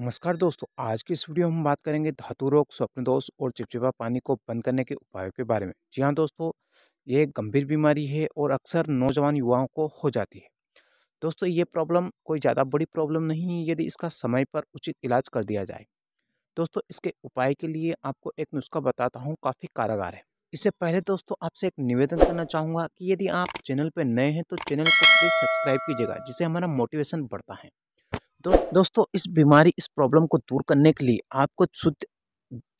नमस्कार दोस्तों आज की इस वीडियो में हम बात करेंगे धातु रोग स्वप्न दोष और चिपचिपा पानी को बंद करने के उपायों के बारे में जी हाँ दोस्तों ये गंभीर बीमारी है और अक्सर नौजवान युवाओं को हो जाती है दोस्तों ये प्रॉब्लम कोई ज़्यादा बड़ी प्रॉब्लम नहीं है यदि इसका समय पर उचित इलाज कर दिया जाए दोस्तों इसके उपाय के लिए आपको एक नुस्खा बताता हूँ काफ़ी कारागार है इससे पहले दोस्तों आपसे एक निवेदन करना चाहूँगा कि यदि आप चैनल पर नए हैं तो चैनल को प्लीज़ सब्सक्राइब कीजिएगा जिससे हमारा मोटिवेशन बढ़ता है दो, दोस्तों इस बीमारी इस प्रॉब्लम को दूर करने के लिए आपको शुद्ध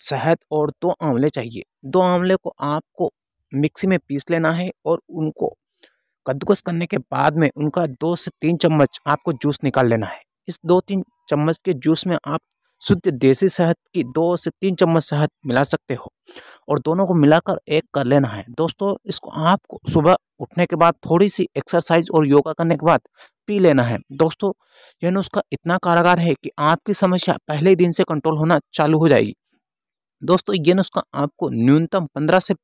शहद और दो आंवले चाहिए दो आंवले को आपको मिक्सी में पीस लेना है और उनको कद्दूकस करने के बाद में उनका दो से तीन चम्मच आपको जूस निकाल लेना है इस दो तीन चम्मच के जूस में आप शुद्ध देसी शहद की दो से तीन चम्मच शहद मिला सकते हो और दोनों को मिलाकर एक कर लेना है दोस्तों इसको आपको सुबह उठने के बाद थोड़ी सी एक्सरसाइज और योगा करने के बाद पी लेना है दोस्तों यह नुस्खा इतना कारागार है कि आपकी समस्या पहले दिन से कंट्रोल होना चालू हो जाएगी दोस्तों ये नुस्खा आपको न्यूनतम पंद्रह से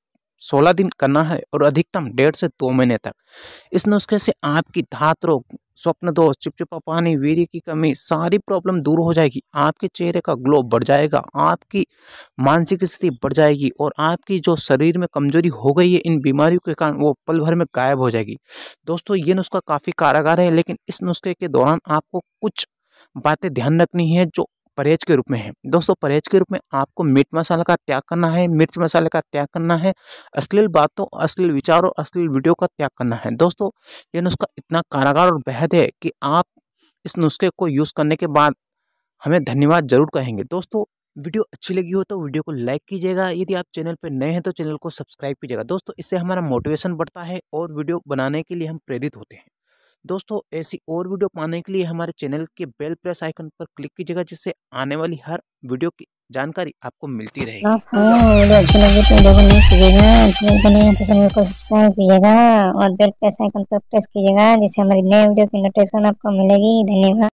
सोलह दिन करना है और अधिकतम डेढ़ से दो महीने तक इस नुस्खे से आपकी धात रोग स्वप्न दोष चिपचिपा पानी वीर की कमी सारी प्रॉब्लम दूर हो जाएगी आपके चेहरे का ग्लो बढ़ जाएगा आपकी मानसिक स्थिति बढ़ जाएगी और आपकी जो शरीर में कमजोरी हो गई है इन बीमारियों के कारण वो पल भर में गायब हो जाएगी दोस्तों ये नुस्खा काफ़ी कारागार है लेकिन इस नुस्खे के दौरान आपको कुछ बातें ध्यान रखनी है जो परहेज के रूप में है दोस्तों परहेज के रूप में आपको मीट मसाला का त्याग करना है मिर्च मसाले का त्याग करना है अश्लील बातों अश्लील विचारों अश्लील वीडियो का त्याग करना है दोस्तों ये नुस्खा इतना कारागार और बेहद है कि आप इस नुस्खे को यूज़ करने के बाद हमें धन्यवाद जरूर कहेंगे दोस्तों वीडियो अच्छी लगी हो तो वीडियो को लाइक कीजिएगा यदि आप चैनल पर नए हैं तो चैनल को सब्सक्राइब कीजिएगा दोस्तों इससे हमारा मोटिवेशन बढ़ता है और वीडियो बनाने के लिए हम प्रेरित होते हैं दोस्तों ऐसी और वीडियो पाने के लिए हमारे चैनल के बेल प्रेस आइकन पर क्लिक कीजिएगा जिससे आने वाली हर वीडियो की जानकारी आपको मिलती रहेगी तो तो और बेल प्रेस आइकन पर प्रेस कीजिएगा जिससे हमारी नई वीडियो की नोटिफिकेशन आपको मिलेगी धन्यवाद